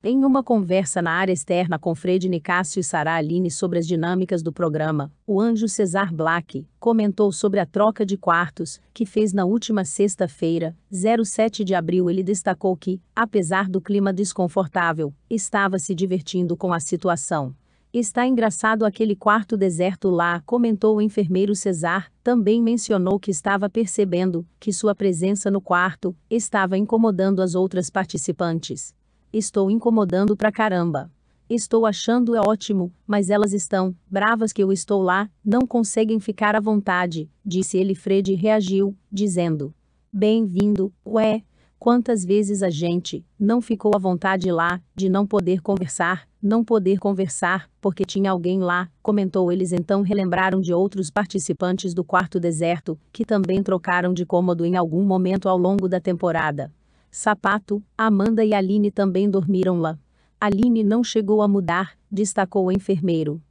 Em uma conversa na área externa com Fred Nicásio e Sara Aline sobre as dinâmicas do programa, o anjo Cesar Black comentou sobre a troca de quartos que fez na última sexta-feira, 07 de abril. Ele destacou que, apesar do clima desconfortável, estava se divertindo com a situação. Está engraçado aquele quarto deserto lá, comentou o enfermeiro Cesar. Também mencionou que estava percebendo que sua presença no quarto estava incomodando as outras participantes. Estou incomodando pra caramba. Estou achando é ótimo, mas elas estão bravas que eu estou lá, não conseguem ficar à vontade, disse ele. Fred reagiu, dizendo: Bem-vindo, ué. Quantas vezes a gente não ficou à vontade lá, de não poder conversar, não poder conversar, porque tinha alguém lá, comentou eles então relembraram de outros participantes do quarto deserto, que também trocaram de cômodo em algum momento ao longo da temporada. Sapato, Amanda e Aline também dormiram lá. Aline não chegou a mudar, destacou o enfermeiro.